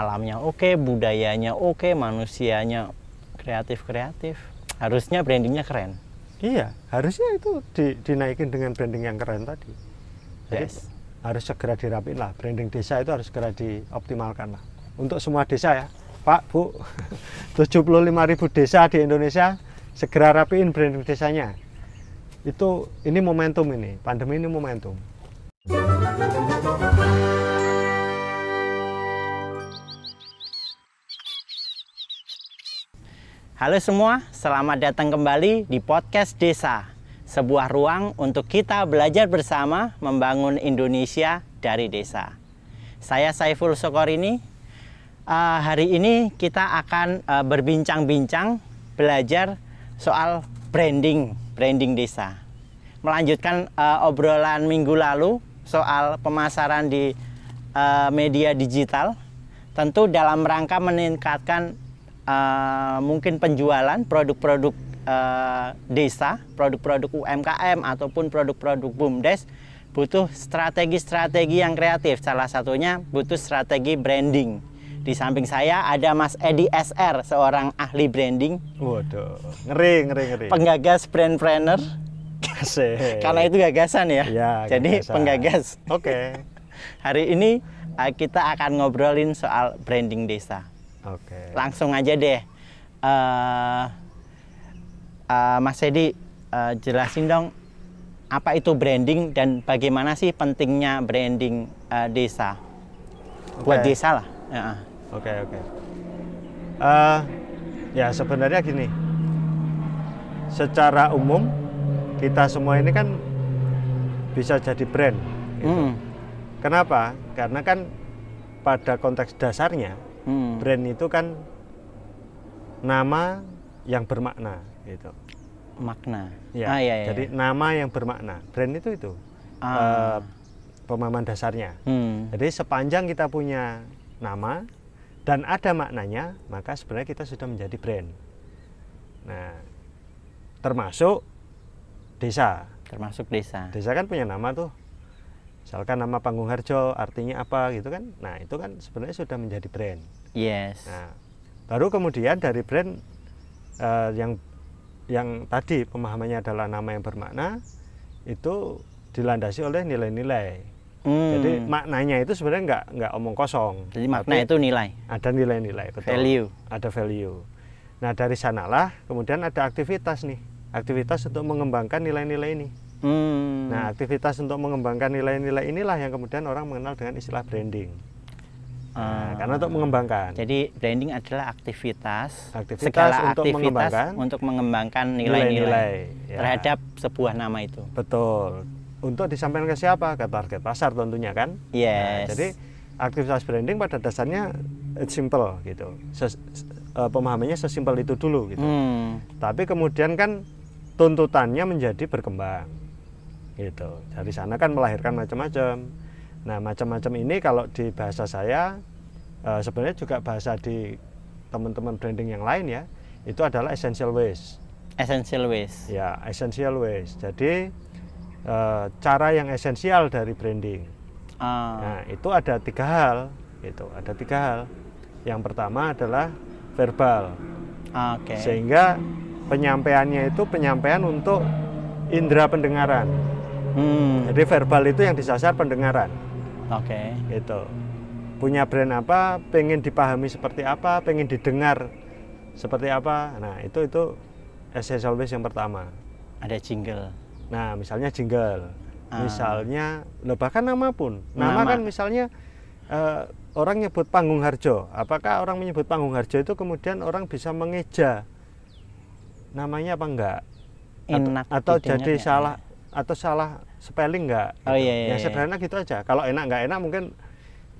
alamnya oke budayanya oke manusianya kreatif kreatif harusnya brandingnya keren iya harusnya itu di, dinaikin dengan branding yang keren tadi Jadi, yes harus segera dirapin lah branding desa itu harus segera dioptimalkan lah untuk semua desa ya Pak Bu ribu desa di Indonesia segera rapiin branding desanya itu ini momentum ini pandemi ini momentum Halo semua, selamat datang kembali di podcast Desa, sebuah ruang untuk kita belajar bersama membangun Indonesia dari desa. Saya Saiful Sokor Uh, hari ini kita akan uh, berbincang-bincang belajar soal branding, branding desa. Melanjutkan uh, obrolan minggu lalu soal pemasaran di uh, media digital, tentu dalam rangka meningkatkan Eh, mungkin penjualan produk-produk uh, desa, produk-produk UMKM ataupun produk-produk BUMDes butuh strategi-strategi yang kreatif. Salah satunya butuh strategi branding. Di samping saya ada Mas Edi SR, seorang ahli branding. Waduh, ngeri, ngeri, ngeri. Penggagas brandpreneur. Asik. Karena itu gagasan ya. ya Jadi gagasan. penggagas. Oke. Okay. Hari ini eh, kita akan ngobrolin soal branding desa. Oke. Okay. Langsung aja deh, uh, uh, Mas Edi uh, jelasin dong apa itu branding dan bagaimana sih pentingnya branding uh, desa okay. buat desa lah. Oke uh. oke. Okay, okay. uh, ya sebenarnya gini, secara umum kita semua ini kan bisa jadi brand. Gitu. Hmm. Kenapa? Karena kan pada konteks dasarnya hmm. brand itu kan nama yang bermakna gitu makna ya ah, iya, iya. jadi iya. nama yang bermakna brand itu itu ah. uh, pemahaman dasarnya hmm. jadi sepanjang kita punya nama dan ada maknanya maka sebenarnya kita sudah menjadi brand nah termasuk desa termasuk desa desa kan punya nama tuh misalkan nama panggung Harjo artinya apa gitu kan nah itu kan sebenarnya sudah menjadi brand yes nah, baru kemudian dari brand uh, yang yang tadi pemahamannya adalah nama yang bermakna itu dilandasi oleh nilai-nilai hmm. jadi maknanya itu sebenarnya nggak nggak omong kosong jadi makna itu nilai ada nilai-nilai value ada value nah dari sanalah kemudian ada aktivitas nih aktivitas untuk mengembangkan nilai-nilai ini Hmm. Nah, aktivitas untuk mengembangkan nilai-nilai inilah yang kemudian orang mengenal dengan istilah branding. Nah, ah. karena untuk mengembangkan. Jadi branding adalah aktivitas, aktivitas segala untuk aktivitas mengembangkan, untuk mengembangkan nilai-nilai ya. terhadap sebuah nama itu. Betul. Untuk disampaikan ke siapa? Ke target pasar tentunya kan. Yes. Nah, jadi aktivitas branding pada dasarnya it's simple gitu. Ses, uh, pemahamannya sesimpel itu dulu gitu. Hmm. Tapi kemudian kan tuntutannya menjadi berkembang gitu dari sana kan melahirkan macam-macam nah macam-macam ini kalau di bahasa saya e, sebenarnya juga bahasa di teman-teman branding yang lain ya itu adalah essential waste essential waste ya essential waste jadi e, cara yang esensial dari branding ah. nah itu ada tiga hal itu ada tiga hal yang pertama adalah verbal ah, okay. sehingga penyampaiannya itu penyampaian untuk indera pendengaran Hmm. Jadi verbal itu yang disasar pendengaran. Oke. Okay. Itu punya brand apa, pengen dipahami seperti apa, pengen didengar seperti apa. Nah itu itu essential base yang pertama. Ada jingle. Nah misalnya jingle, ah. misalnya lo bahkan nama pun. Nama, nama. kan misalnya uh, orang nyebut panggung harjo. Apakah orang menyebut panggung harjo itu kemudian orang bisa mengeja namanya apa enggak? Enak atau, atau jadi salah atau salah spelling nggak? Oh gitu. iya, iya. Yang iya. sederhana gitu aja. Kalau enak nggak enak mungkin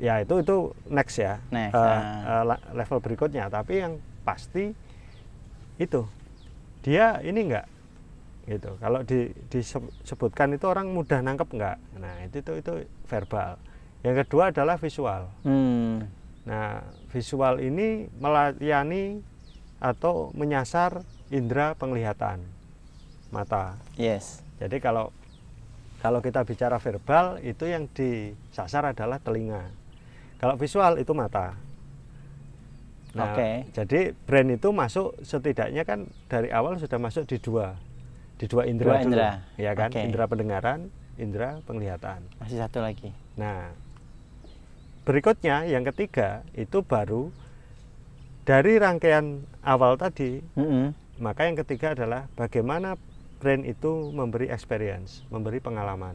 ya itu itu next ya. Next. Uh, uh. uh, level berikutnya. Tapi yang pasti itu dia ini nggak gitu. Kalau di, disebutkan itu orang mudah nangkep nggak? Nah itu itu itu verbal. Yang kedua adalah visual. Hmm. Nah visual ini melayani atau menyasar indera penglihatan mata. Yes jadi kalau kalau kita bicara verbal itu yang disasar adalah telinga. Kalau visual itu mata. Nah, Oke. Okay. Jadi brand itu masuk setidaknya kan dari awal sudah masuk di dua, di dua indera dua dulu, ya kan? Okay. Indera pendengaran, indera penglihatan. Masih satu lagi. Nah, berikutnya yang ketiga itu baru dari rangkaian awal tadi. Mm -hmm. Maka yang ketiga adalah bagaimana print itu memberi experience, memberi pengalaman.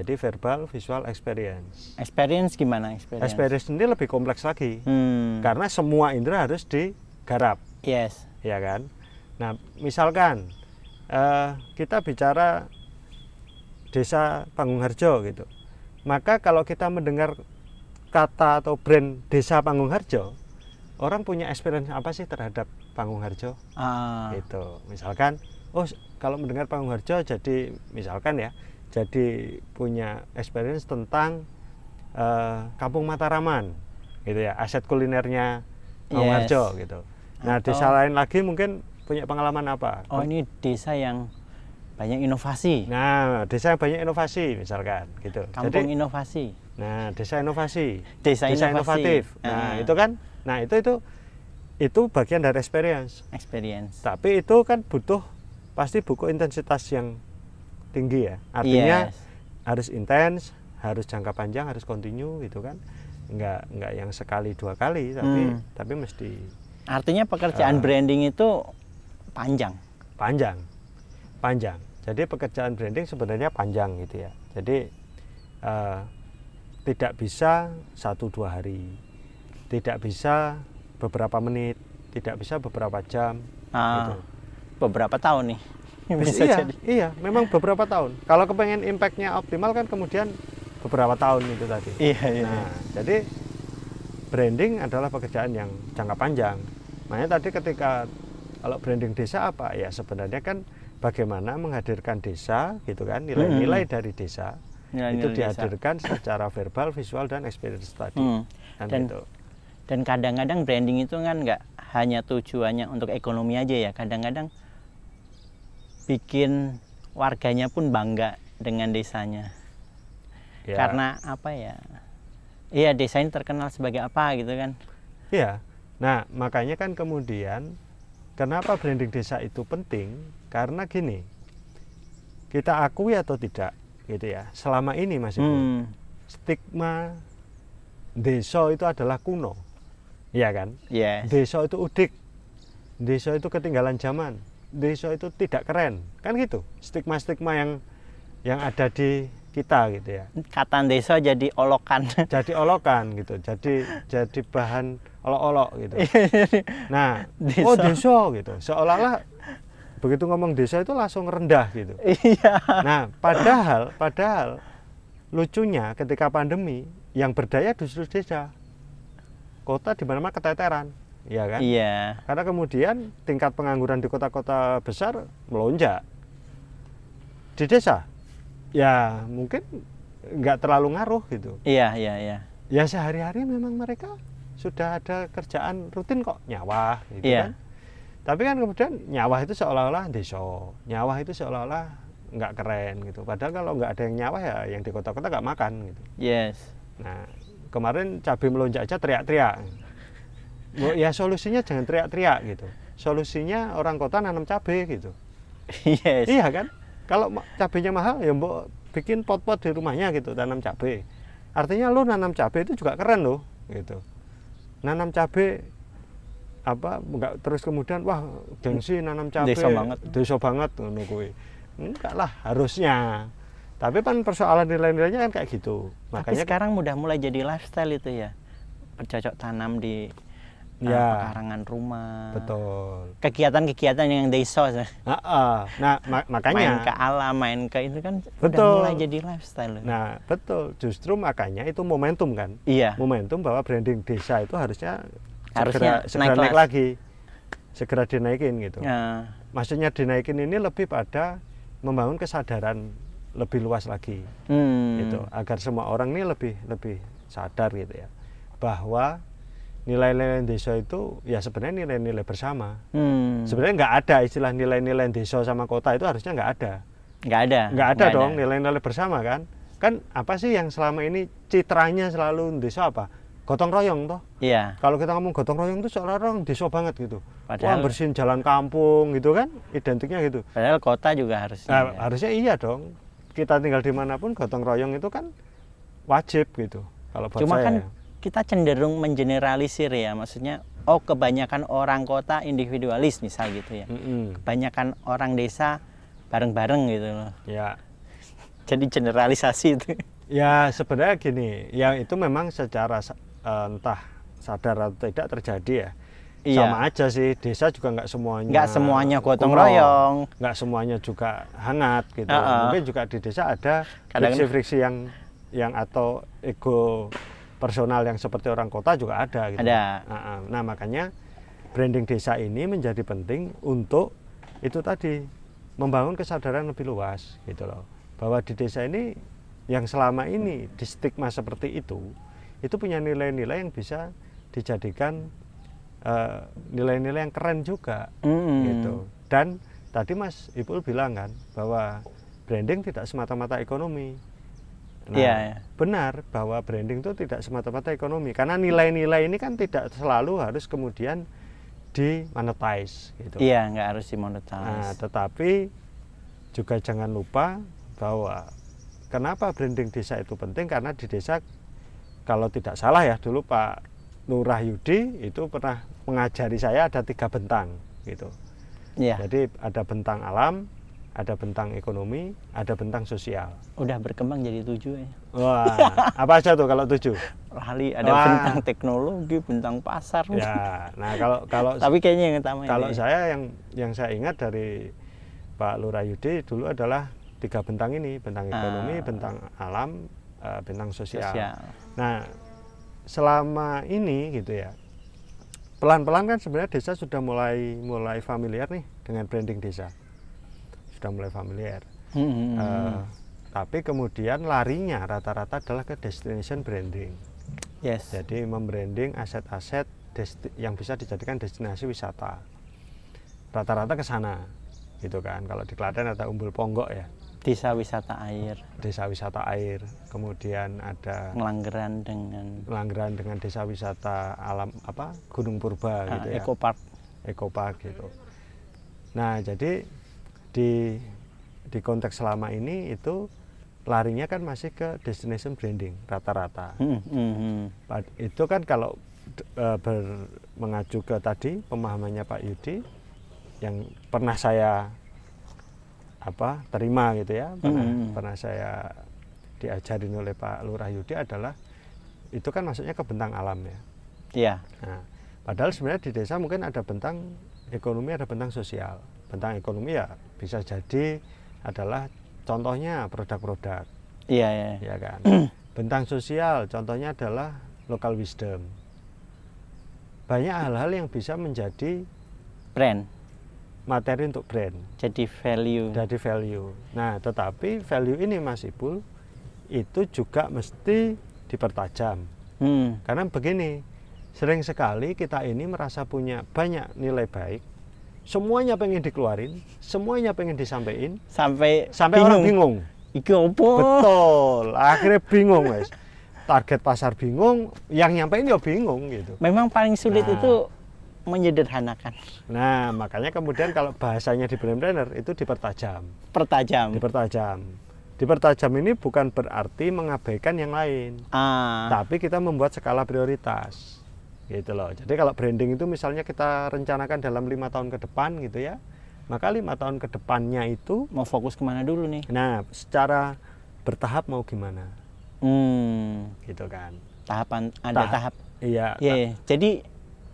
Jadi verbal, visual, experience. Experience gimana? Experience, experience ini lebih kompleks lagi, hmm. karena semua indera harus digarap. Yes. Ya kan. Nah, misalkan uh, kita bicara desa Panggung Harjo gitu, maka kalau kita mendengar kata atau brand desa Panggung Harjo, orang punya experience apa sih terhadap Panggung Harjo? Ah. Gitu. Misalkan oh kalau mendengar panggung harjo jadi misalkan ya jadi punya experience tentang uh, kampung Mataraman gitu ya aset kulinernya panggung yes. harjo gitu nah Atau... desa lain lagi mungkin punya pengalaman apa oh ini desa yang banyak inovasi. Nah, desa yang banyak inovasi misalkan gitu. Kampung Jadi, inovasi. Nah, desa inovasi. Desa, desa inovasi. inovatif. Nah, nah, itu kan. Nah, itu itu itu bagian dari experience. Experience. Tapi itu kan butuh pasti buku intensitas yang tinggi ya artinya yes. harus intens harus jangka panjang harus continue gitu kan nggak nggak yang sekali dua kali tapi hmm. tapi mesti artinya pekerjaan uh, branding itu panjang panjang panjang jadi pekerjaan branding sebenarnya panjang gitu ya jadi uh, tidak bisa satu dua hari tidak bisa beberapa menit tidak bisa beberapa jam ah. gitu beberapa tahun nih iya, bisa iya, jadi iya memang beberapa tahun kalau kepengen impactnya optimal kan kemudian beberapa tahun itu tadi iya iya, iya. nah, iya. jadi branding adalah pekerjaan yang jangka panjang makanya tadi ketika kalau branding desa apa ya sebenarnya kan bagaimana menghadirkan desa gitu kan nilai-nilai hmm. dari desa nilai -nilai itu dihadirkan desa. secara verbal visual dan experience tadi hmm. dan, dan gitu dan kadang-kadang branding itu kan nggak hanya tujuannya untuk ekonomi aja ya kadang-kadang bikin warganya pun bangga dengan desanya ya. karena apa ya iya desain terkenal sebagai apa gitu kan iya nah makanya kan kemudian kenapa branding desa itu penting karena gini kita akui atau tidak gitu ya selama ini masih hmm. stigma desa itu adalah kuno Iya kan yes. Desa itu udik desa itu ketinggalan zaman desa itu tidak keren kan gitu stigma-stigma yang yang ada di kita gitu ya kata desa jadi olokan jadi olokan gitu jadi jadi bahan olok-olok gitu iya, iya, iya. nah desa. oh desa gitu seolah-olah begitu ngomong desa itu langsung rendah gitu iya nah padahal padahal lucunya ketika pandemi yang berdaya justru desa kota di mana-mana keteteran Iya kan? Iya. Karena kemudian tingkat pengangguran di kota-kota besar melonjak. Di desa, ya mungkin nggak terlalu ngaruh gitu. Iya, iya, iya. Ya sehari-hari memang mereka sudah ada kerjaan rutin kok, nyawah gitu iya. kan. Tapi kan kemudian nyawah itu seolah-olah deso, nyawah itu seolah-olah nggak keren gitu. Padahal kalau nggak ada yang nyawah ya yang di kota-kota nggak makan gitu. Yes. Nah kemarin cabai melonjak aja teriak-teriak ya solusinya jangan teriak-teriak gitu solusinya orang kota nanam cabai gitu yes. Iya, iya. iya kan kalau cabenya mahal ya mbok bikin pot-pot di rumahnya gitu tanam cabai artinya lo nanam cabai itu juga keren loh gitu nanam cabai apa enggak terus kemudian wah gengsi nanam cabai desa banget desa banget ngono kuwi enggak lah harusnya tapi kan persoalan nilai-nilainya kan kayak gitu makanya tapi sekarang mudah mulai jadi lifestyle itu ya bercocok tanam di ya. pekarangan rumah. Betul. Kegiatan-kegiatan yang desa. Uh, uh. Nah, ma makanya main ke alam, main ke itu kan betul. mulai jadi lifestyle. Nah, betul. Justru makanya itu momentum kan. Iya. Momentum bahwa branding desa itu harusnya harusnya segera, segera naik, naik lagi. Segera dinaikin gitu. Uh. Maksudnya dinaikin ini lebih pada membangun kesadaran lebih luas lagi. Hmm. Gitu, agar semua orang ini lebih lebih sadar gitu ya bahwa nilai-nilai desa itu ya sebenarnya nilai-nilai bersama. Hmm. Sebenarnya nggak ada istilah nilai-nilai desa sama kota itu harusnya nggak ada. Nggak ada. Nggak ada nggak dong nilai-nilai bersama kan. Kan apa sih yang selama ini citranya selalu desa apa? Gotong royong toh. Iya. Kalau kita ngomong gotong royong itu seolah orang desa banget gitu. Padahal, Wah bersihin jalan kampung gitu kan, identiknya gitu. Padahal kota juga harusnya. Nah, ya. Harusnya iya dong. Kita tinggal dimanapun gotong royong itu kan wajib gitu. Kalau buat Cuma saya. kan ya kita cenderung mengeneralisir ya, maksudnya oh kebanyakan orang kota individualis misal gitu ya, mm -hmm. kebanyakan orang desa bareng-bareng gitu loh. Ya. Jadi generalisasi itu. Ya sebenarnya gini, yang itu memang secara eh, entah sadar atau tidak terjadi ya. Iya. Sama aja sih, desa juga nggak semuanya. Nggak semuanya gotong royong. Nggak semuanya juga hangat gitu. Uh -uh. Mungkin juga di desa ada friksi-friksi yang yang atau ego personal yang seperti orang kota juga ada gitu. Ada. Nah, nah makanya branding desa ini menjadi penting untuk itu tadi membangun kesadaran lebih luas gitu loh. Bahwa di desa ini yang selama ini di stigma seperti itu itu punya nilai-nilai yang bisa dijadikan eh, nilai-nilai uh, yang keren juga mm. gitu. Dan tadi Mas Ipul bilang kan bahwa branding tidak semata-mata ekonomi Nah, yeah, yeah. benar bahwa branding itu tidak semata-mata ekonomi karena nilai-nilai ini kan tidak selalu harus kemudian dimonetize gitu. Iya, yeah, nggak harus dimonetize. Nah, tetapi juga jangan lupa bahwa kenapa branding desa itu penting karena di desa kalau tidak salah ya dulu Pak Nurah Yudi itu pernah mengajari saya ada tiga bentang gitu. Yeah. Jadi ada bentang alam, ada bentang ekonomi, ada bentang sosial. Udah berkembang jadi tujuh ya. Wah, apa aja tuh kalau tujuh? Lali ada Wah. bentang teknologi, bentang pasar. Ya, nah kalau kalau tapi kayaknya yang utama kalau ini. Ya. saya yang yang saya ingat dari Pak Lurayudi dulu adalah tiga bentang ini, bentang ekonomi, uh, bentang alam, uh, bentang sosial. sosial. Nah, selama ini gitu ya, pelan-pelan kan sebenarnya desa sudah mulai mulai familiar nih dengan branding desa sudah mulai familiar. Hmm. Uh, tapi kemudian larinya rata-rata adalah ke destination branding. Yes. Jadi membranding aset-aset yang bisa dijadikan destinasi wisata. Rata-rata ke sana, gitu kan. Kalau di Klaten ada Umbul Ponggok ya. Desa wisata air. Desa wisata air. Kemudian ada Langgeran dengan Langgeran dengan desa wisata alam apa? Gunung Purba uh, gitu ah, ya. Eco Park. Eco Park gitu. Nah, jadi di di konteks selama ini itu larinya kan masih ke destination branding rata-rata. Hmm, hmm, hmm. Itu kan kalau e, ber, mengacu ke tadi pemahamannya Pak Yudi yang pernah saya apa terima gitu ya hmm, pernah hmm. pernah saya diajarin oleh Pak Lurah Yudi adalah itu kan maksudnya ke bentang alam ya. Iya. Nah, padahal sebenarnya di desa mungkin ada bentang ekonomi ada bentang sosial tentang ekonomi ya bisa jadi adalah contohnya produk-produk. Iya, iya. Ya kan. Bentang sosial contohnya adalah local wisdom. Banyak hal-hal yang bisa menjadi brand materi untuk brand. Jadi value. Jadi value. Nah, tetapi value ini Mas Ipul itu juga mesti dipertajam. Hmm. Karena begini, sering sekali kita ini merasa punya banyak nilai baik, semuanya pengen dikeluarin, semuanya pengen disampaikan sampai sampai bingung. orang bingung. Iki opo? Betul. Akhirnya bingung, guys. Target pasar bingung, yang nyampein ya bingung gitu. Memang paling sulit nah, itu menyederhanakan. Nah, makanya kemudian kalau bahasanya di brand planner itu dipertajam. Pertajam. Dipertajam. Dipertajam ini bukan berarti mengabaikan yang lain. Ah. Tapi kita membuat skala prioritas gitu loh jadi kalau branding itu misalnya kita rencanakan dalam lima tahun ke depan gitu ya maka lima tahun ke depannya itu mau fokus kemana dulu nih nah secara bertahap mau gimana hmm. gitu kan tahapan ada tahap, tahap. iya yeah, ta iya. jadi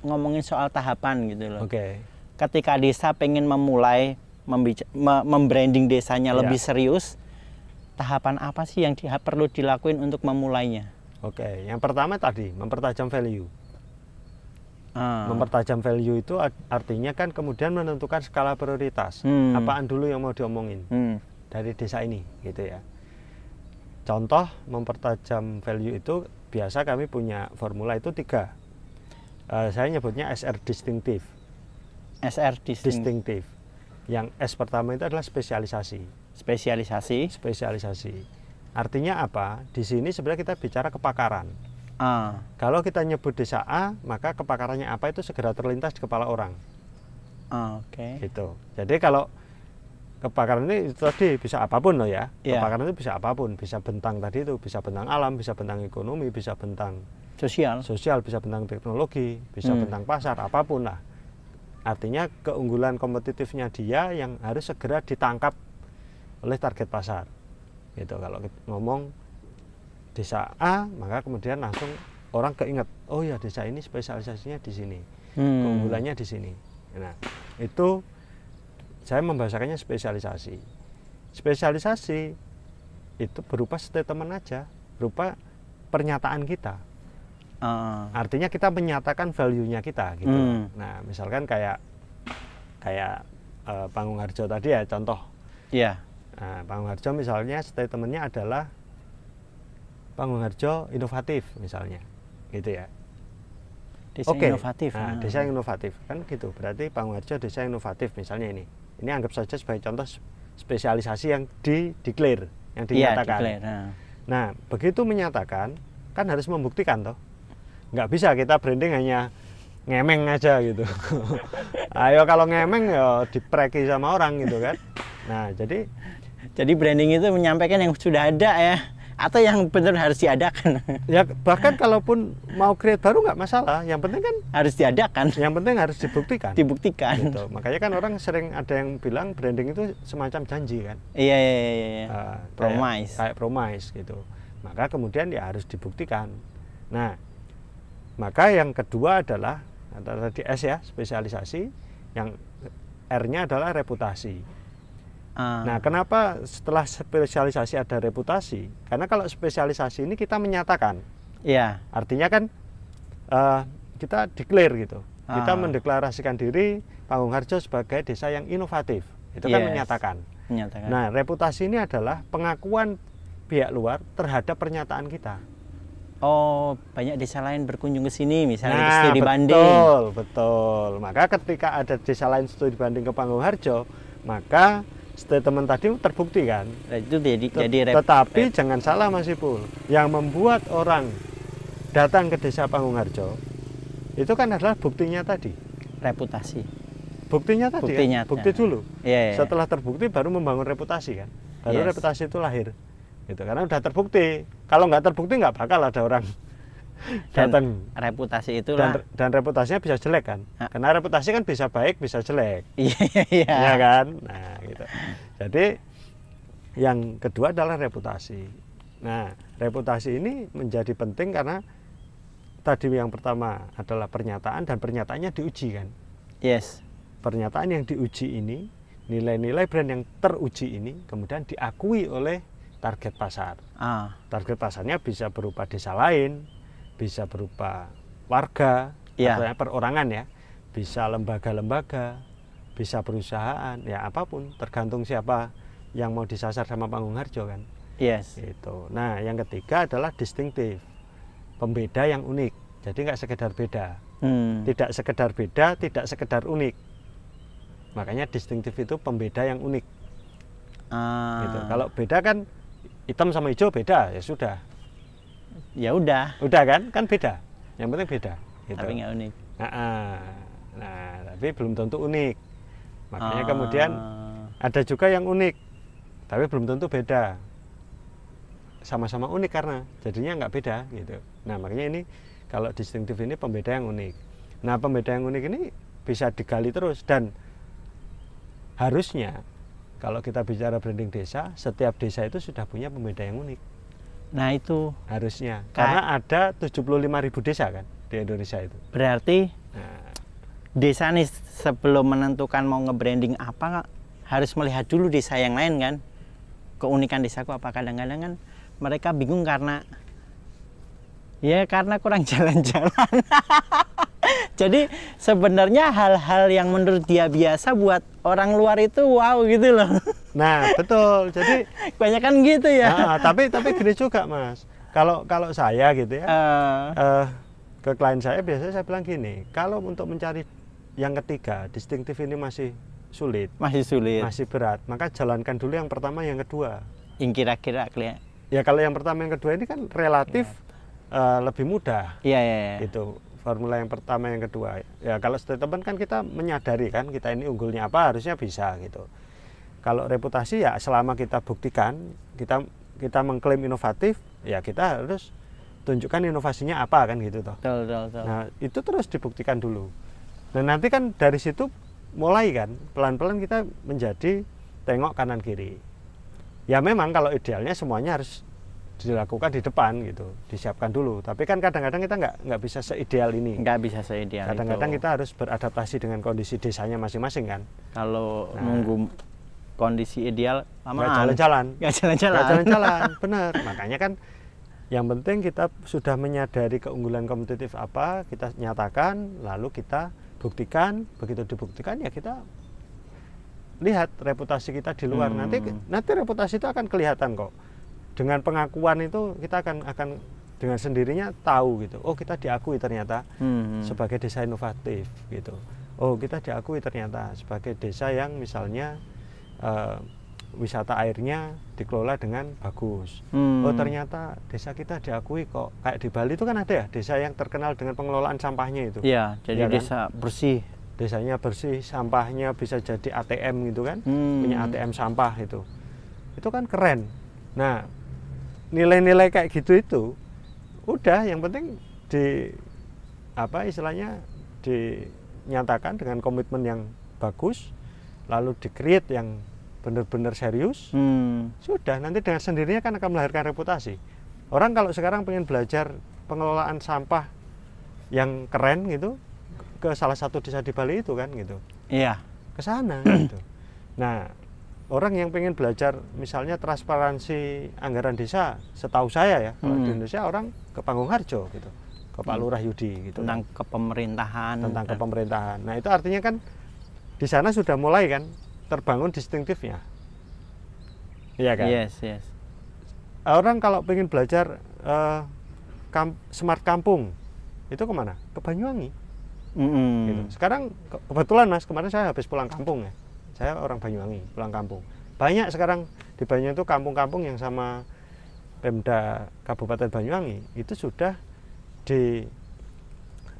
ngomongin soal tahapan gitu loh oke okay. ketika desa pengen memulai membranding desanya yeah. lebih serius tahapan apa sih yang di perlu dilakuin untuk memulainya oke okay. yang pertama tadi mempertajam value Ah. Mempertajam value itu artinya kan kemudian menentukan skala prioritas. Hmm. Apaan dulu yang mau diomongin hmm. dari desa ini, gitu ya. Contoh mempertajam value itu biasa kami punya formula itu tiga. Uh, saya nyebutnya SR distinctive. SR distinctive. Yang S pertama itu adalah spesialisasi. Spesialisasi. Spesialisasi. Artinya apa? Di sini sebenarnya kita bicara kepakaran A. Kalau kita nyebut desa A, maka kepakarannya apa itu segera terlintas di kepala orang. Oke. Okay. Gitu. Jadi kalau kebakaran ini itu tadi bisa apapun loh ya. Yeah. Kebakaran itu bisa apapun, bisa bentang tadi itu, bisa bentang alam, bisa bentang ekonomi, bisa bentang sosial, sosial bisa bentang teknologi, bisa hmm. bentang pasar, apapun lah. Artinya keunggulan kompetitifnya dia yang harus segera ditangkap oleh target pasar. Gitu kalau ngomong desa A maka kemudian langsung orang keinget oh ya desa ini spesialisasinya di sini hmm. keunggulannya di sini nah itu saya membahasakannya spesialisasi spesialisasi itu berupa statement aja berupa pernyataan kita uh. artinya kita menyatakan value nya kita gitu hmm. nah misalkan kayak kayak uh, Panggung Harjo tadi ya contoh yeah. nah, Panggung Harjo misalnya statementnya adalah Panggung Harjo inovatif misalnya gitu ya desa okay. inovatif nah, ah. desa yang inovatif kan gitu berarti Panggung Harjo desa inovatif misalnya ini ini anggap saja sebagai contoh spesialisasi yang di declare yang iya, dinyatakan ya, declare, nah. nah begitu menyatakan kan harus membuktikan toh nggak bisa kita branding hanya ngemeng aja gitu ayo kalau ngemeng ya dipreki sama orang gitu kan nah jadi jadi branding itu menyampaikan yang sudah ada ya atau yang benar harus diadakan ya bahkan kalaupun mau create baru nggak masalah yang penting kan harus diadakan yang penting harus dibuktikan dibuktikan gitu. makanya kan orang sering ada yang bilang branding itu semacam janji kan iya iya iya, Uh, promise kayak, kayak promise gitu maka kemudian ya harus dibuktikan nah maka yang kedua adalah tadi S ya spesialisasi yang R-nya adalah reputasi Uh. Nah, kenapa setelah spesialisasi ada reputasi? Karena kalau spesialisasi ini kita menyatakan. Iya. Artinya kan uh, kita declare gitu. Uh. Kita ah. mendeklarasikan diri Panggung Harjo sebagai desa yang inovatif. Itu kan yes. kan menyatakan. menyatakan. Nah, reputasi ini adalah pengakuan pihak luar terhadap pernyataan kita. Oh, banyak desa lain berkunjung ke sini misalnya nah, studi betul, banding. Betul, betul. Maka ketika ada desa lain studi banding ke Panggung Harjo, maka statement tadi terbukti kan eh, itu jadi, Tet jadi rep, tetapi rep. jangan salah Mas Ipul yang membuat orang datang ke desa Pangungharjo itu kan adalah buktinya tadi reputasi buktinya tadi bukti kan? bukti dulu ya, ya. setelah terbukti baru membangun reputasi kan baru yes. reputasi itu lahir gitu karena udah terbukti kalau nggak terbukti nggak bakal ada orang dan reputasi itu dan, dan reputasinya bisa jelek kan ha. Ah. karena reputasi kan bisa baik bisa jelek iya iya ya kan nah gitu jadi yang kedua adalah reputasi nah reputasi ini menjadi penting karena tadi yang pertama adalah pernyataan dan pernyataannya diuji kan yes pernyataan yang diuji ini nilai-nilai brand yang teruji ini kemudian diakui oleh target pasar ah. target pasarnya bisa berupa desa lain bisa berupa warga ya. atau perorangan ya bisa lembaga-lembaga bisa perusahaan ya apapun tergantung siapa yang mau disasar sama panggung harjo kan yes itu nah yang ketiga adalah distintif pembeda yang unik jadi nggak sekedar beda hmm. tidak sekedar beda tidak sekedar unik makanya distintif itu pembeda yang unik ah. gitu. kalau beda kan hitam sama hijau beda ya sudah ya udah udah kan kan beda yang penting beda gitu. tapi nggak unik nah, nah tapi belum tentu unik makanya ah. kemudian ada juga yang unik tapi belum tentu beda sama-sama unik karena jadinya nggak beda gitu nah makanya ini kalau distinctive ini pembeda yang unik nah pembeda yang unik ini bisa digali terus dan harusnya kalau kita bicara branding desa setiap desa itu sudah punya pembeda yang unik Nah itu harusnya karena ada ribu desa kan di Indonesia itu. Berarti nah. desa nih sebelum menentukan mau nge-branding apa harus melihat dulu desa yang lain kan. Keunikan desaku apa kadang-kadang kan mereka bingung karena ya karena kurang jalan-jalan. Jadi sebenarnya hal-hal yang menurut dia biasa buat orang luar itu wow gitu loh. Nah, betul. Jadi kebanyakan gitu ya. Nah, tapi tapi gini juga, Mas. Kalau kalau saya gitu ya. Uh. Uh, ke klien saya biasanya saya bilang gini, kalau untuk mencari yang ketiga, distintif ini masih sulit. Masih sulit. Masih berat. Maka jalankan dulu yang pertama, yang kedua. Yang kira-kira klien. Ya kalau yang pertama, yang kedua ini kan relatif ya. uh, lebih mudah. Iya, iya, iya. Itu formula yang pertama, yang kedua. Ya kalau statement kan kita menyadari kan kita ini unggulnya apa, harusnya bisa gitu. Kalau reputasi ya selama kita buktikan, kita kita mengklaim inovatif, ya kita harus tunjukkan inovasinya apa kan gitu toh. Nah, itu terus dibuktikan dulu. Dan nanti kan dari situ mulai kan pelan-pelan kita menjadi tengok kanan kiri. Ya memang kalau idealnya semuanya harus dilakukan di depan gitu disiapkan dulu tapi kan kadang-kadang kita nggak nggak bisa seideal ini nggak bisa seideal kadang-kadang kita harus beradaptasi dengan kondisi desanya masing-masing kan kalau nah, nunggu kondisi ideal lamaan. Gak jalan-jalan. Gak jalan-jalan. Gak jalan-jalan, benar. Makanya kan yang penting kita sudah menyadari keunggulan kompetitif apa, kita nyatakan, lalu kita buktikan. Begitu dibuktikan ya kita lihat reputasi kita di luar. Hmm. Nanti nanti reputasi itu akan kelihatan kok. Dengan pengakuan itu kita akan akan dengan sendirinya tahu gitu. Oh, kita diakui ternyata hmm. sebagai desa inovatif gitu. Oh, kita diakui ternyata sebagai desa yang misalnya uh, wisata airnya dikelola dengan bagus. Hmm. Oh ternyata desa kita diakui kok kayak di Bali itu kan ada ya desa yang terkenal dengan pengelolaan sampahnya itu. Iya, jadi ya kan? desa bersih. Desanya bersih, sampahnya bisa jadi ATM gitu kan, hmm. punya ATM sampah itu. Itu kan keren. Nah nilai-nilai kayak gitu itu udah yang penting di apa istilahnya dinyatakan dengan komitmen yang bagus lalu di create yang benar-benar serius, hmm. sudah nanti dengan sendirinya kan akan melahirkan reputasi. Orang kalau sekarang pengen belajar pengelolaan sampah yang keren gitu ke salah satu desa di Bali itu kan gitu. Iya. Ke sana gitu. Nah, orang yang pengen belajar misalnya transparansi anggaran desa, setahu saya ya, hmm. kalau di hmm. Indonesia orang ke Panggung Harjo gitu. Ke Pak hmm. Lurah Yudi gitu. Tentang kepemerintahan. Tentang dan... Nah. kepemerintahan. Nah, itu artinya kan di sana sudah mulai kan terbangun distintifnya. Iya kan? Yes, yes. Orang kalau ingin belajar uh, kam smart kampung itu kemana? Ke Banyuwangi. Mm -hmm. gitu. Sekarang kebetulan mas kemarin saya habis pulang kampung ya. Saya orang Banyuwangi pulang kampung. Banyak sekarang di Banyuwangi itu kampung-kampung yang sama Pemda Kabupaten Banyuwangi itu sudah di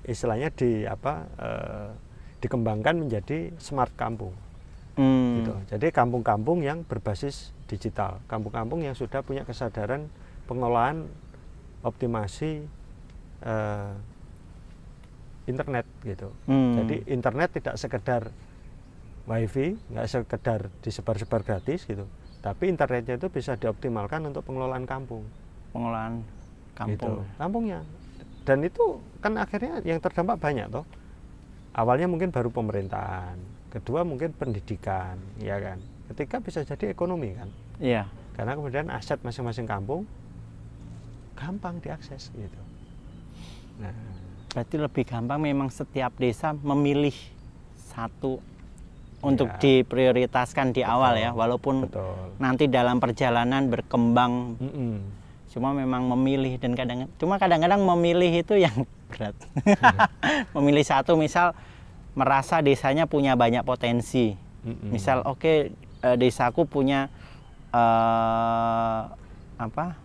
istilahnya di apa e, dikembangkan menjadi smart kampung. Hmm. Gitu. Jadi kampung-kampung yang berbasis digital, kampung-kampung yang sudah punya kesadaran pengelolaan optimasi eh, internet gitu. Hmm. Jadi internet tidak sekedar wifi, nggak sekedar disebar-sebar gratis gitu, tapi internetnya itu bisa dioptimalkan untuk pengelolaan kampung. Pengelolaan gitu. kampung. Gitu. Kampungnya. Dan itu kan akhirnya yang terdampak banyak toh. Awalnya mungkin baru pemerintahan, kedua mungkin pendidikan ya kan ketika bisa jadi ekonomi kan iya karena kemudian aset masing-masing kampung gampang diakses gitu nah berarti lebih gampang memang setiap desa memilih satu untuk ya. diprioritaskan di betul, awal ya walaupun betul. nanti dalam perjalanan berkembang mm -mm. cuma memang memilih dan kadang cuma kadang-kadang memilih itu yang berat hmm. memilih satu misal merasa desanya punya banyak potensi. Mm-hmm. Misal oke okay, eh, desaku punya uh, apa?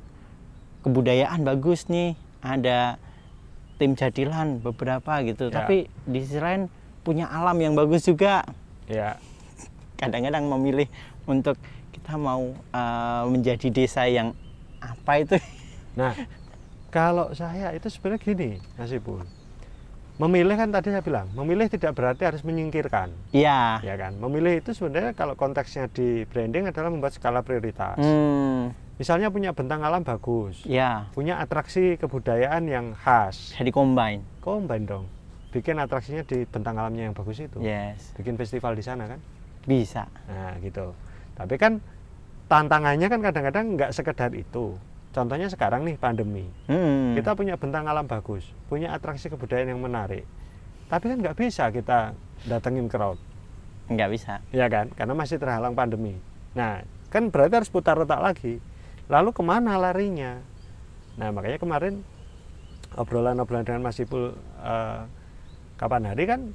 kebudayaan bagus nih, ada tim jadilan beberapa gitu. Yeah. Tapi di sisi lain punya alam yang bagus juga. Yeah. Kadang-kadang memilih untuk kita mau uh, menjadi desa yang apa itu. Nah, kalau saya itu sebenarnya gini, Mas Ibu memilih kan tadi saya bilang memilih tidak berarti harus menyingkirkan iya ya kan memilih itu sebenarnya kalau konteksnya di branding adalah membuat skala prioritas hmm. misalnya punya bentang alam bagus Iya. punya atraksi kebudayaan yang khas jadi combine combine dong bikin atraksinya di bentang alamnya yang bagus itu yes bikin festival di sana kan bisa nah gitu tapi kan tantangannya kan kadang-kadang nggak sekedar itu Contohnya sekarang nih pandemi, hmm. kita punya bentang alam bagus, punya atraksi kebudayaan yang menarik, tapi kan nggak bisa kita datengin crowd. Nggak bisa. Ya kan, karena masih terhalang pandemi. Nah, kan berarti harus putar otak lagi. Lalu kemana larinya? Nah, makanya kemarin obrolan-obrolan dengan Mas Ipul uh, kapan hari kan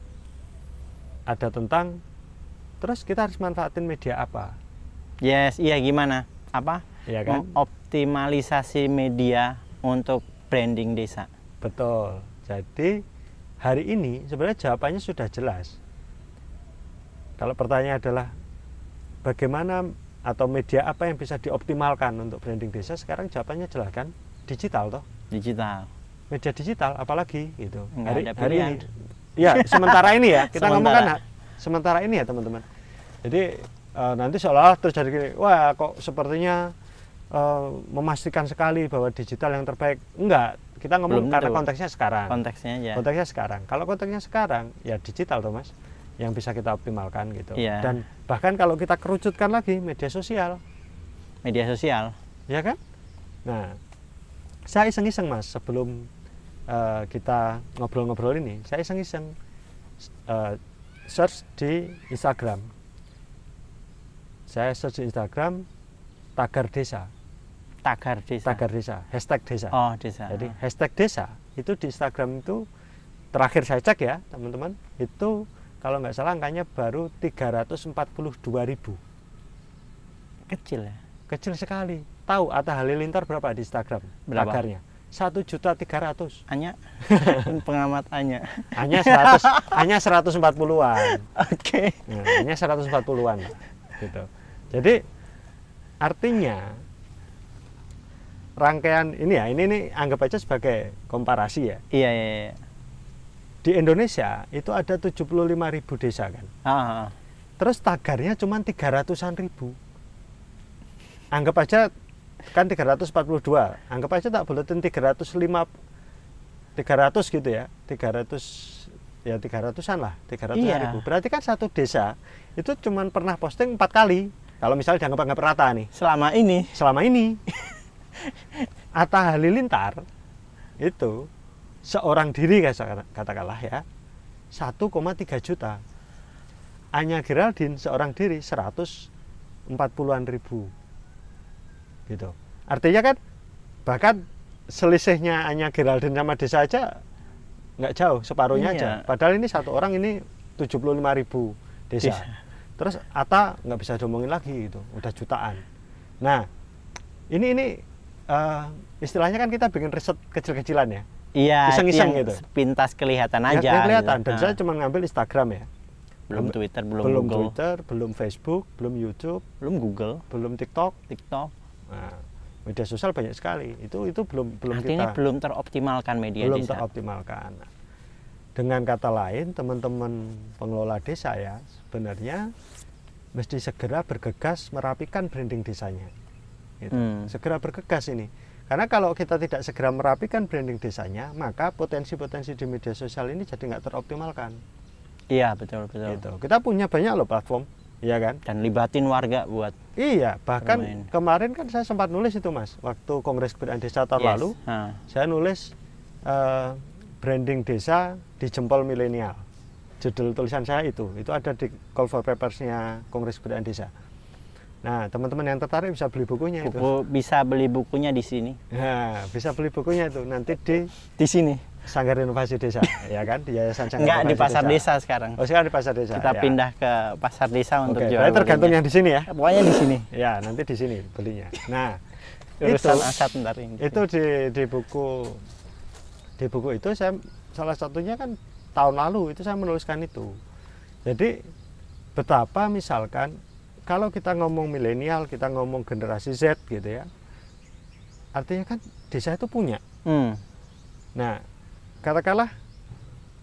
ada tentang terus kita harus manfaatin media apa? Yes, iya gimana? Apa? ya kan? mengoptimalisasi media untuk branding desa. Betul. Jadi hari ini sebenarnya jawabannya sudah jelas. Kalau pertanyaan adalah bagaimana atau media apa yang bisa dioptimalkan untuk branding desa sekarang jawabannya jelas kan digital toh digital media digital apalagi gitu Nggak hari, ada hari ini ya sementara ini ya kita ngomong kan sementara ini ya teman-teman jadi uh, nanti seolah-olah terjadi gini wah kok sepertinya uh, memastikan sekali bahwa digital yang terbaik enggak kita ngomong Belum karena itu. konteksnya sekarang konteksnya ya konteksnya sekarang kalau konteksnya sekarang ya digital tuh mas yang bisa kita optimalkan gitu ya. dan bahkan kalau kita kerucutkan lagi media sosial media sosial ya kan nah saya iseng-iseng mas sebelum uh, kita ngobrol-ngobrol ini saya iseng-iseng uh, search di Instagram saya search di Instagram tagar desa tagar desa tagar desa hashtag desa oh desa jadi hashtag desa itu di Instagram itu terakhir saya cek ya teman-teman itu kalau nggak salah angkanya baru 342 ribu kecil ya kecil sekali tahu Atta Halilintar berapa di Instagram berapa? tagarnya satu juta tiga ratus hanya pengamat hanya hanya seratus hanya seratus empat puluhan oke nah, hanya seratus empat puluhan gitu jadi artinya rangkaian ini ya ini ini anggap aja sebagai komparasi ya. Iya iya. iya. Di Indonesia itu ada 75 ribu desa kan. Ah, ah, ah. Terus tagarnya cuma tiga ratusan ribu. Anggap aja kan 342. Anggap aja tak boleh tiga ratus lima tiga ratus gitu ya. Tiga ratus ya tiga ratusan lah, 300 iya. ribu. Berarti kan satu desa itu cuma pernah posting empat kali. Kalau misalnya dianggap anggap rata nih. Selama ini. Selama ini. Atta Halilintar itu seorang diri katakanlah ya 1,3 juta Anya Geraldine seorang diri 140-an ribu gitu artinya kan bahkan selisihnya Anya Geraldine sama desa aja nggak jauh separuhnya iya. aja padahal ini satu orang ini 75 ribu desa, desa. Iya. terus Ata nggak bisa domongin lagi itu udah jutaan nah ini ini uh, istilahnya kan kita bikin riset kecil-kecilan ya. Iya, iseng-iseng gitu. Pintas kelihatan aja. Ya, kelihatan. Gitu. Dan nah. saya cuma ngambil Instagram ya. Belum Twitter, belum, belum Google. Twitter, belum Facebook, belum YouTube, belum Google, belum TikTok. TikTok. Nah, media sosial banyak sekali. Itu itu belum belum Artinya kita belum teroptimalkan media belum Belum teroptimalkan. Dengan kata lain, teman-teman pengelola desa ya sebenarnya mesti segera bergegas merapikan branding desanya Gitu. Hmm. Segera bergegas ini. Karena kalau kita tidak segera merapikan branding desanya, maka potensi-potensi di media sosial ini jadi nggak teroptimalkan. Iya betul betul. Gitu. Kita punya banyak loh platform, iya kan? Dan libatin warga buat. Iya, bahkan bermain. kemarin kan saya sempat nulis itu mas, waktu Kongres Kebudayaan Desa tahun yes. lalu, ha. saya nulis uh, branding desa di jempol milenial. Judul tulisan saya itu, itu ada di call for papersnya Kongres Kebudayaan Desa. Nah, teman-teman yang tertarik bisa beli bukunya Buku, itu. Bisa beli bukunya di sini. Nah, bisa beli bukunya itu nanti di di sini. Sanggar Inovasi Desa, ya kan? Di Yayasan Sanggar Enggak, Inovasi di Pasar Desa. desa sekarang. Oh, sekarang di Pasar Desa. Kita ya. pindah ke Pasar Desa untuk Oke, jual. Oke, tergantung yang di sini ya. Pokoknya di sini. ya, nanti di sini belinya. Nah, itu, aset ntar ini. Itu di di buku di buku itu saya salah satunya kan tahun lalu itu saya menuliskan itu. Jadi betapa misalkan kalau kita ngomong milenial, kita ngomong generasi Z gitu ya, artinya kan desa itu punya. Hmm. Nah, katakanlah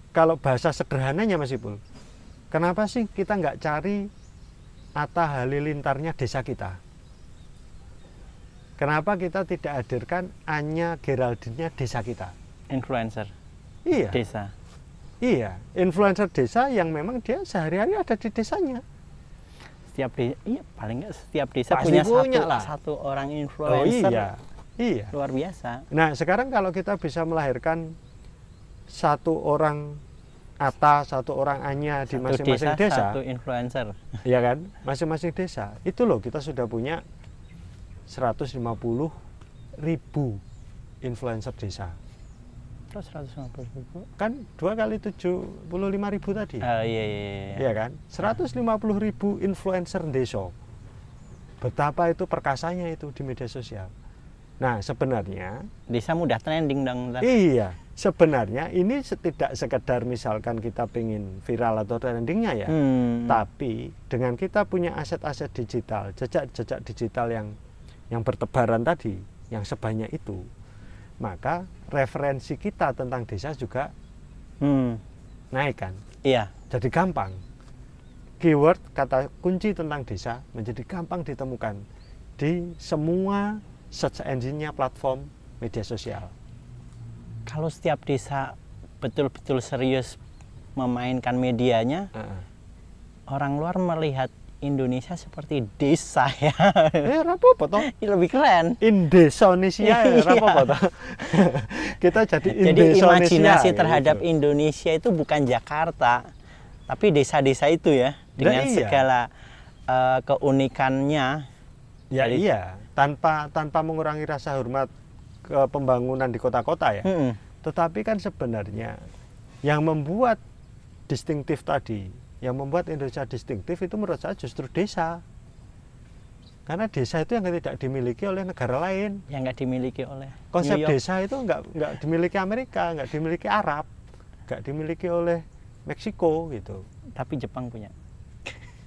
kalau bahasa sederhananya Mas Ipul, kenapa sih kita nggak cari Atta Halilintarnya desa kita? Kenapa kita tidak hadirkan hanya Geraldine-nya desa kita? Influencer. Iya. Desa. Iya, influencer desa yang memang dia sehari-hari ada di desanya setiap desa iya paling nggak setiap desa Pasti punya, punya satu satu orang oh, influencer oh, iya. iya luar biasa nah sekarang kalau kita bisa melahirkan satu orang Ata satu orang Anya di masing-masing desa, desa satu influencer ya kan masing-masing desa itu loh kita sudah punya 150 ribu influencer desa plus 150 ribu kan dua kali 75 ribu tadi uh, iya, iya, iya. iya kan 150 ribu influencer deso betapa itu perkasanya itu di media sosial nah sebenarnya bisa mudah trending dong iya sebenarnya ini tidak sekedar misalkan kita pengen viral atau trendingnya ya hmm. tapi dengan kita punya aset-aset digital jejak-jejak digital yang yang bertebaran tadi yang sebanyak itu maka referensi kita tentang desa juga hmm. naik kan. Iya. Jadi gampang. Keyword kata kunci tentang desa menjadi gampang ditemukan di semua search engine-nya platform media sosial. Kalau setiap desa betul-betul serius memainkan medianya, uh -uh. orang luar melihat Indonesia seperti desa ya. Eh, apa toh? Ya, lebih keren. Indonesia ya, apa iya. toh? Kita jadi Jadi imajinasi gitu. terhadap Indonesia itu bukan Jakarta, tapi desa-desa itu ya dengan nah, iya. segala uh, keunikannya. Ya jadi, iya, tanpa tanpa mengurangi rasa hormat ke pembangunan di kota-kota ya. -hmm. Tetapi kan sebenarnya yang membuat distintif tadi yang membuat Indonesia distintif itu menurut saya justru desa karena desa itu yang tidak dimiliki oleh negara lain yang nggak dimiliki oleh konsep desa itu nggak nggak dimiliki Amerika nggak dimiliki Arab nggak dimiliki oleh Meksiko gitu tapi Jepang punya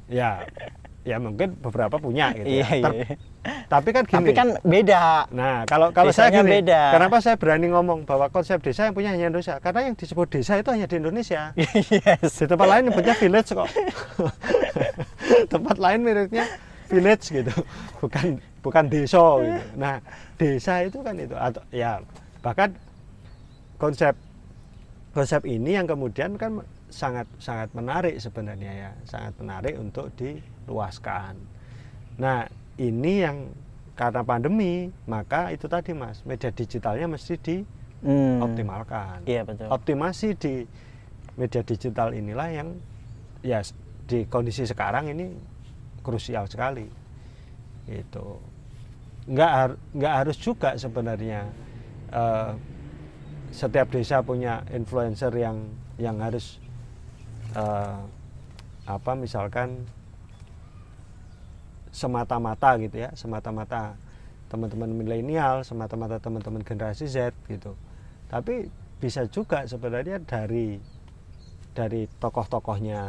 ya ya mungkin beberapa punya gitu ya. Iya, iya. Tapi kan gini. Tapi kan beda. Nah, kalau kalau saya gini, beda. kenapa saya berani ngomong bahwa konsep desa yang punya hanya Indonesia? Karena yang disebut desa itu hanya di Indonesia. yes. Di tempat lain punya village kok. tempat lain miripnya village gitu. Bukan bukan desa gitu. Nah, desa itu kan itu atau ya bahkan konsep konsep ini yang kemudian kan sangat sangat menarik sebenarnya ya, sangat menarik untuk diluaskan. Nah, ini yang karena pandemi, maka itu tadi Mas, media digitalnya mesti dioptimalkan. Hmm. Iya, betul. Optimasi di media digital inilah yang ya di kondisi sekarang ini krusial sekali. Itu nggak har nggak harus juga sebenarnya uh, setiap desa punya influencer yang yang harus uh, apa misalkan semata-mata gitu ya semata-mata teman-teman milenial semata-mata teman-teman generasi Z gitu tapi bisa juga sebenarnya dari dari tokoh-tokohnya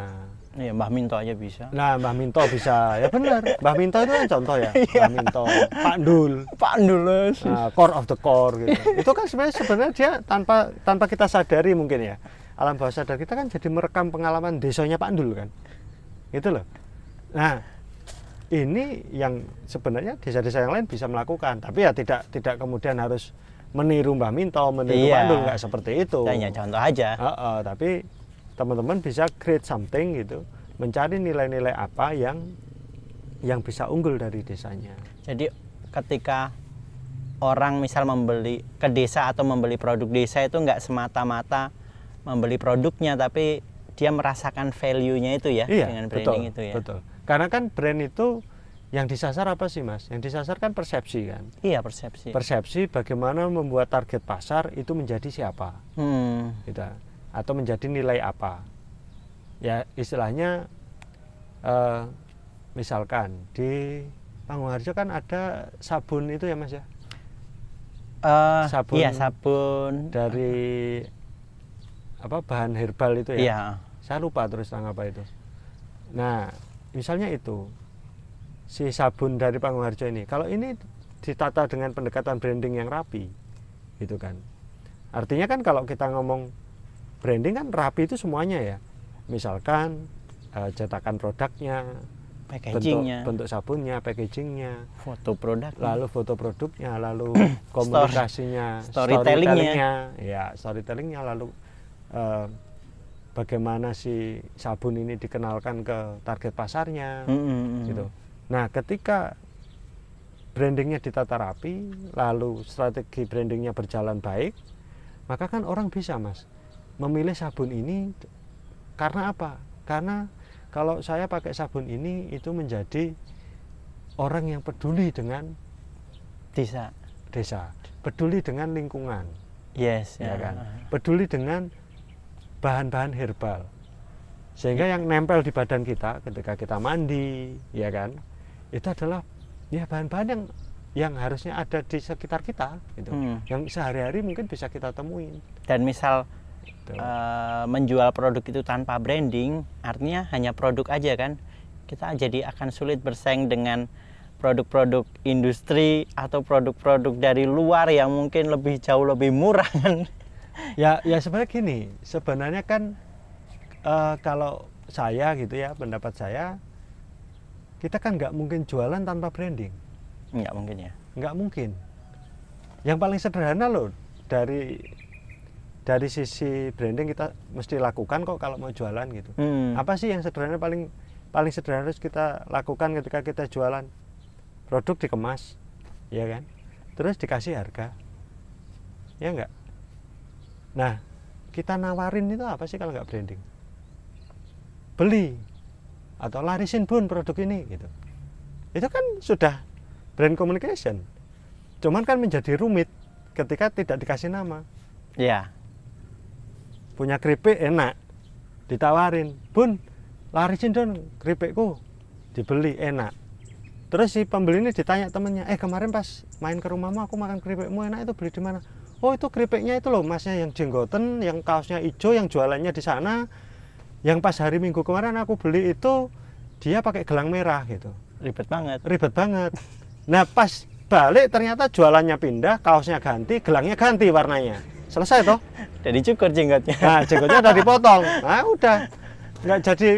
ya, Mbah Minto aja bisa. Nah, Mbah Minto bisa. Ya benar. Mbah Minto itu kan contoh ya. Iya. Mbah Minto, Pak Dul. Pak Dul. Nah, core of the core gitu. itu kan sebenarnya sebenarnya dia tanpa tanpa kita sadari mungkin ya alam bawah sadar kita kan jadi merekam pengalaman desanya Pak Andul kan gitu loh nah ini yang sebenarnya desa-desa yang lain bisa melakukan tapi ya tidak tidak kemudian harus meniru Mbah Minto meniru iya. Pak Andul nggak seperti itu ya, hanya contoh aja uh -uh, tapi teman-teman bisa create something gitu mencari nilai-nilai apa yang yang bisa unggul dari desanya jadi ketika orang misal membeli ke desa atau membeli produk desa itu nggak semata-mata membeli produknya tapi dia merasakan value-nya itu ya iya, dengan branding betul, itu ya. Betul. Karena kan brand itu yang disasar apa sih Mas? Yang disasar kan persepsi kan? Iya, persepsi. Persepsi bagaimana membuat target pasar itu menjadi siapa? Hmm. Gitu. Atau menjadi nilai apa? Ya istilahnya uh, misalkan di Pangungharjo kan ada sabun itu ya Mas ya? Uh, sabun. Iya, sabun. Dari apa bahan herbal itu ya. Iya. Saya lupa terus tentang apa itu. Nah, misalnya itu si sabun dari Panggung Harjo ini. Kalau ini ditata dengan pendekatan branding yang rapi, gitu kan. Artinya kan kalau kita ngomong branding kan rapi itu semuanya ya. Misalkan uh, cetakan produknya, packagingnya, bentuk, bentuk sabunnya, packagingnya, foto produk, lalu foto produknya, lalu komunikasinya, storytellingnya, storytelling ya storytellingnya, lalu Eh, bagaimana si sabun ini dikenalkan ke target pasarnya mm -hmm. gitu. Nah, ketika brandingnya ditata rapi, lalu strategi brandingnya berjalan baik, maka kan orang bisa mas memilih sabun ini karena apa? Karena kalau saya pakai sabun ini itu menjadi orang yang peduli dengan desa, desa, peduli dengan lingkungan, yes, ya, ya kan, peduli dengan bahan-bahan herbal sehingga yang nempel di badan kita ketika kita mandi ya kan itu adalah ya bahan-bahan yang yang harusnya ada di sekitar kita gitu hmm. yang sehari-hari mungkin bisa kita temuin dan misal gitu. e, menjual produk itu tanpa branding artinya hanya produk aja kan kita jadi akan sulit bersaing dengan produk-produk industri atau produk-produk dari luar yang mungkin lebih jauh lebih murah kan ya ya sebenarnya gini sebenarnya kan uh, kalau saya gitu ya pendapat saya kita kan nggak mungkin jualan tanpa branding nggak mungkin ya nggak mungkin yang paling sederhana loh dari dari sisi branding kita mesti lakukan kok kalau mau jualan gitu hmm. apa sih yang sederhana paling paling sederhana harus kita lakukan ketika kita jualan produk dikemas ya kan terus dikasih harga ya enggak Nah, kita nawarin itu apa sih kalau nggak branding? Beli atau larisin pun produk ini gitu. Itu kan sudah brand communication. Cuman kan menjadi rumit ketika tidak dikasih nama. Iya. Punya keripik enak, ditawarin, bun larisin dong keripikku, dibeli enak. Terus si pembeli ini ditanya temennya, eh kemarin pas main ke rumahmu aku makan keripikmu enak itu beli di mana? oh itu keripiknya itu loh masnya yang jenggoten yang kaosnya hijau yang jualannya di sana yang pas hari minggu kemarin aku beli itu dia pakai gelang merah gitu ribet banget ribet banget nah pas balik ternyata jualannya pindah kaosnya ganti gelangnya ganti warnanya selesai toh jadi cukur jenggotnya nah jenggotnya udah dipotong nah udah nggak jadi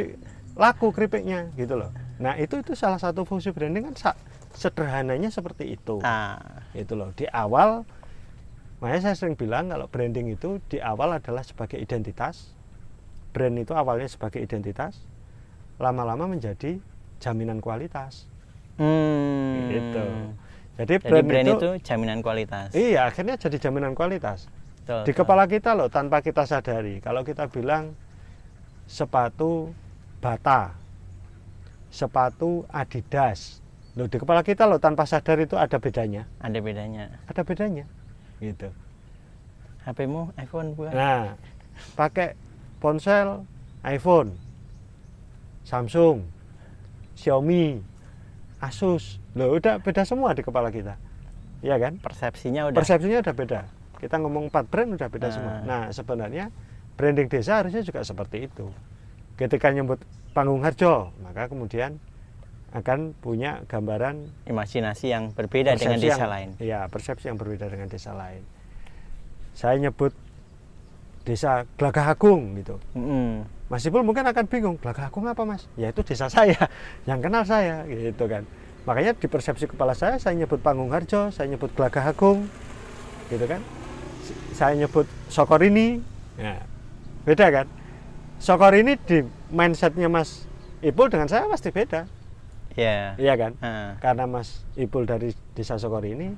laku keripiknya gitu loh nah itu itu salah satu fungsi branding kan sederhananya seperti itu ah. itu loh di awal Makanya saya sering bilang kalau branding itu di awal adalah sebagai identitas. Brand itu awalnya sebagai identitas, lama-lama menjadi jaminan kualitas. Hmm. Gitu. Jadi, jadi brand, brand itu, itu jaminan kualitas. Iya, akhirnya jadi jaminan kualitas. Betul, di betul. kepala kita loh tanpa kita sadari. Kalau kita bilang sepatu Bata, sepatu Adidas. Loh, di kepala kita loh tanpa sadar itu ada bedanya. Ada bedanya. Ada bedanya gitu HP-mu iPhone bukan? nah pakai ponsel iPhone Samsung Xiaomi Asus loh udah beda semua di kepala kita Iya kan persepsinya udah persepsinya udah beda kita ngomong empat brand udah beda nah. semua nah sebenarnya branding desa harusnya juga seperti itu ketika nyebut panggung harjo maka kemudian akan punya gambaran imajinasi yang berbeda dengan desa yang, lain. Iya, persepsi yang berbeda dengan desa lain. Saya nyebut desa Glagah Agung gitu. Mm. Mas Ipul mungkin akan bingung, Glagah Agung apa mas? Ya itu desa saya, yang kenal saya gitu kan. Makanya di persepsi kepala saya, saya nyebut Panggung Harjo, saya nyebut Glagah Agung, gitu kan. Saya nyebut Sokorini, ya. beda kan. Sokorini di mindsetnya Mas Ipul dengan saya pasti beda yeah. iya kan uh. karena Mas Ipul dari desa Sokori ini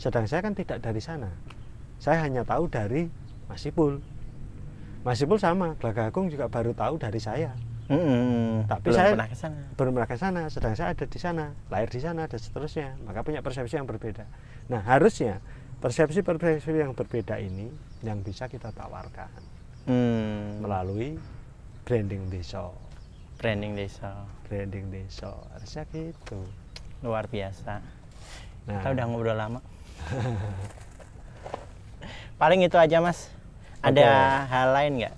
sedang saya kan tidak dari sana saya hanya tahu dari Mas Ipul Mas Ipul sama Agung juga baru tahu dari saya mm -hmm. tapi belum saya pernah kesana. belum pernah ke sana sedang saya ada di sana lahir di sana dan seterusnya maka punya persepsi yang berbeda nah harusnya persepsi-persepsi yang berbeda ini yang bisa kita tawarkan mm. melalui branding desa branding desa branding desa harusnya gitu luar biasa nah. kita udah ngobrol lama paling itu aja mas ada okay. hal lain nggak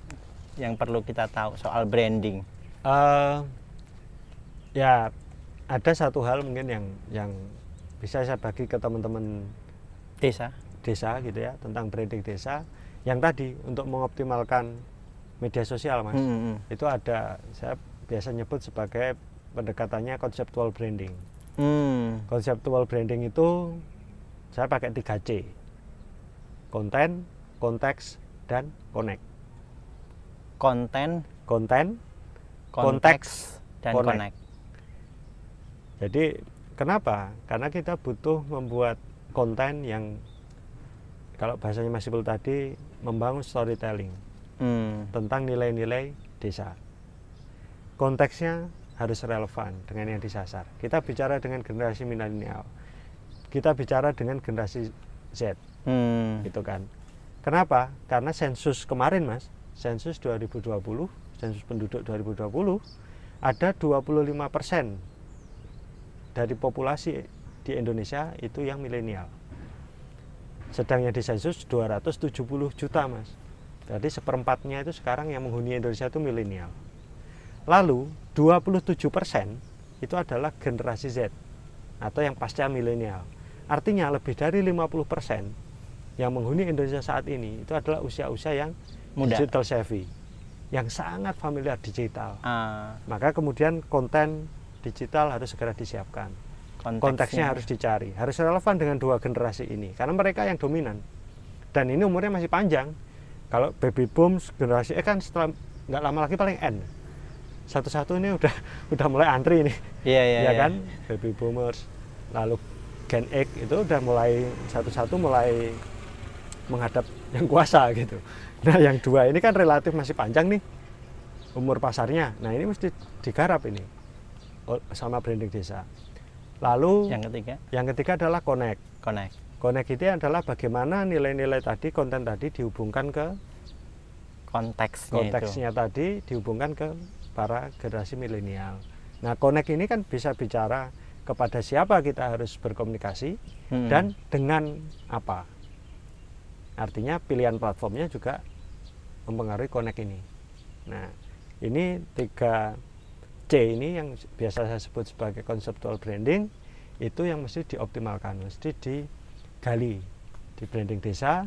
yang perlu kita tahu soal branding uh, ya ada satu hal mungkin yang yang bisa saya bagi ke teman-teman desa desa gitu ya tentang branding desa yang tadi untuk mengoptimalkan media sosial mas -hmm. hmm. itu ada saya biasa nyebut sebagai pendekatannya conceptual branding. Hmm. Konseptual branding itu saya pakai 3C. Konten, konteks, dan connect. Konten, konten, konteks, dan connect. connect. Jadi kenapa? Karena kita butuh membuat konten yang kalau bahasanya masih belum tadi membangun storytelling hmm. tentang nilai-nilai desa konteksnya harus relevan dengan yang disasar. Kita bicara dengan generasi milenial, kita bicara dengan generasi Z, hmm. gitu kan. Kenapa? Karena sensus kemarin mas, sensus 2020, sensus penduduk 2020, ada 25 persen dari populasi di Indonesia itu yang milenial. Sedangnya di sensus 270 juta mas. Jadi seperempatnya itu sekarang yang menghuni Indonesia itu milenial. Lalu 27% itu adalah generasi Z atau yang pasca milenial. Artinya lebih dari 50% yang menghuni Indonesia saat ini itu adalah usia-usia yang Muda. digital savvy, yang sangat familiar digital. Uh. Maka kemudian konten digital harus segera disiapkan. Konteksnya. Konteksnya harus dicari, harus relevan dengan dua generasi ini karena mereka yang dominan. Dan ini umurnya masih panjang. Kalau baby boom generasi E kan setelah nggak lama lagi paling N satu-satu ini udah udah mulai antri nih iya ya kan yeah. baby boomers lalu gen X itu udah mulai satu-satu mulai menghadap yang kuasa gitu nah yang dua ini kan relatif masih panjang nih umur pasarnya nah ini mesti digarap ini sama branding desa lalu yang ketiga yang ketiga adalah connect connect connect itu adalah bagaimana nilai-nilai tadi konten tadi dihubungkan ke konteksnya konteksnya itu. tadi dihubungkan ke para generasi milenial. Nah, Connect ini kan bisa bicara kepada siapa kita harus berkomunikasi hmm. dan dengan apa. Artinya pilihan platformnya juga mempengaruhi Connect ini. Nah, ini tiga C ini yang biasa saya sebut sebagai conceptual branding itu yang mesti dioptimalkan, mesti digali di branding desa.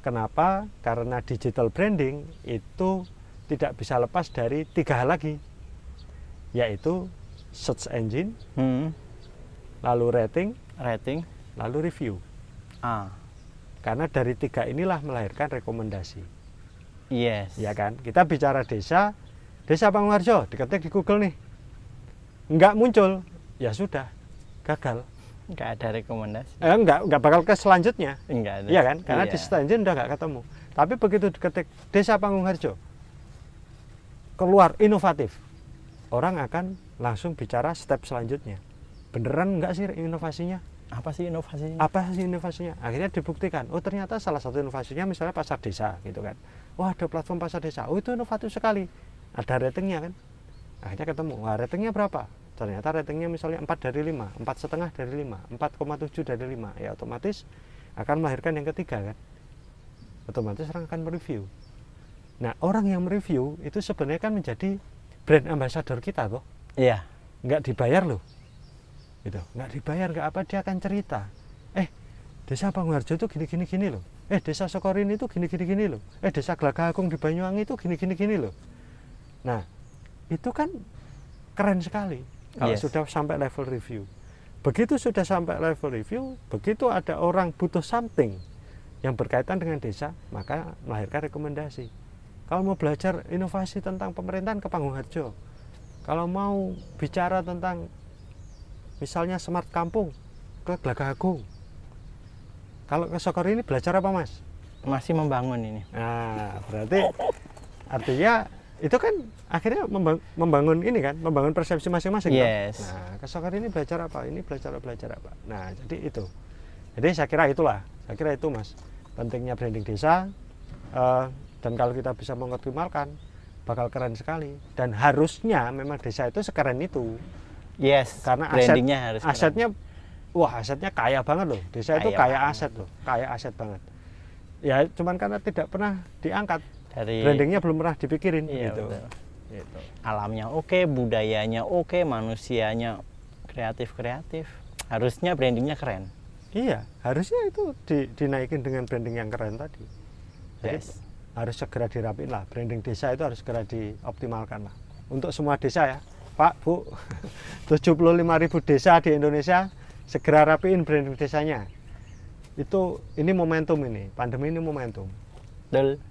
Kenapa? Karena digital branding itu tidak bisa lepas dari tiga hal lagi, yaitu search engine, hmm. lalu rating, rating, lalu review. Ah. Karena dari tiga inilah melahirkan rekomendasi. Yes. Ya kan? Kita bicara desa, desa Pangwarjo, diketik di Google nih, nggak muncul, ya sudah, gagal. Nggak ada rekomendasi. Eh, nggak, nggak bakal ke selanjutnya. Nggak ada. Iya kan? Karena iya. di search engine udah nggak ketemu. Tapi begitu diketik desa Harjo, keluar inovatif, orang akan langsung bicara step selanjutnya. Beneran nggak sih inovasinya? Apa sih inovasinya? Apa sih inovasinya? Akhirnya dibuktikan. Oh ternyata salah satu inovasinya misalnya pasar desa gitu kan. Wah ada platform pasar desa. Oh itu inovatif sekali. Ada ratingnya kan. Akhirnya ketemu. Wah ratingnya berapa? Ternyata ratingnya misalnya 4 dari 5, empat setengah dari 5, 4,7 dari 5. Ya otomatis akan melahirkan yang ketiga kan. Otomatis orang akan mereview. Nah, orang yang mereview itu sebenarnya kan menjadi brand ambassador kita kok. Iya. Nggak dibayar loh. Gitu. Nggak dibayar, nggak apa, dia akan cerita. Eh, desa Pangwarjo itu gini-gini gini loh. Eh, desa Sokorin itu gini-gini gini loh. Eh, desa Glagakung di Banyuwangi itu gini-gini gini loh. Nah, itu kan keren sekali kalau yes. sudah sampai level review. Begitu sudah sampai level review, begitu ada orang butuh something yang berkaitan dengan desa, maka melahirkan rekomendasi kalau mau belajar inovasi tentang pemerintahan ke Panggung Harjo. Kalau mau bicara tentang misalnya smart kampung ke Gelagah Agung. Kalau ke Sokor ini belajar apa mas? Masih membangun ini. Nah, berarti artinya itu kan akhirnya membangun ini kan, membangun persepsi masing-masing. Yes. Kan? Nah, ke Sokor ini belajar apa? Ini belajar belajar apa? Nah, jadi itu. Jadi saya kira itulah, saya kira itu mas pentingnya branding desa. Uh, dan kalau kita bisa mengoptimalkan, bakal keren sekali. Dan harusnya memang desa itu sekeren itu. Yes. Karena aset, harus keren. asetnya, wah asetnya kaya banget loh. Desa kaya itu kaya banget. aset loh, kaya aset banget. Ya cuman karena tidak pernah diangkat. Dari brandingnya belum pernah dipikirin. Iya, gitu. gitu. Alamnya oke, okay, budayanya oke, okay, manusianya kreatif kreatif. Harusnya brandingnya keren. Iya, harusnya itu di, dinaikin dengan branding yang keren tadi. yes harus segera dirapiin lah branding desa itu harus segera dioptimalkan lah untuk semua desa ya Pak Bu ribu desa di Indonesia segera rapiin branding desanya itu ini momentum ini pandemi ini momentum betul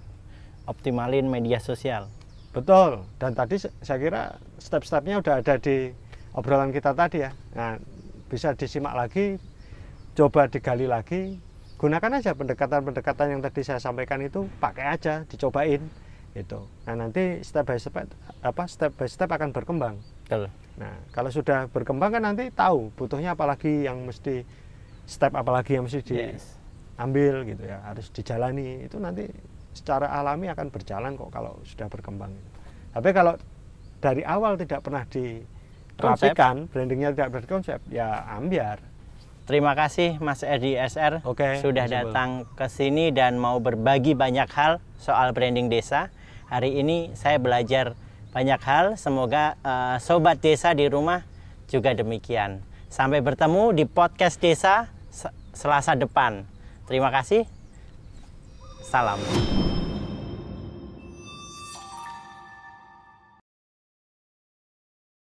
optimalin media sosial betul dan tadi saya kira step-stepnya udah ada di obrolan kita tadi ya nah bisa disimak lagi coba digali lagi gunakan aja pendekatan-pendekatan yang tadi saya sampaikan itu pakai aja dicobain gitu nah nanti step by step apa step by step akan berkembang Betul. nah kalau sudah berkembang kan nanti tahu butuhnya apalagi yang mesti step apalagi yang mesti diambil gitu ya harus dijalani itu nanti secara alami akan berjalan kok kalau sudah berkembang tapi kalau dari awal tidak pernah di Rapikan, brandingnya tidak berkonsep ya ambiar Terima kasih Mas Edi SR okay, sudah datang ke sini dan mau berbagi banyak hal soal branding desa. Hari ini saya belajar banyak hal. Semoga uh, sobat desa di rumah juga demikian. Sampai bertemu di podcast desa Selasa depan. Terima kasih. Salam.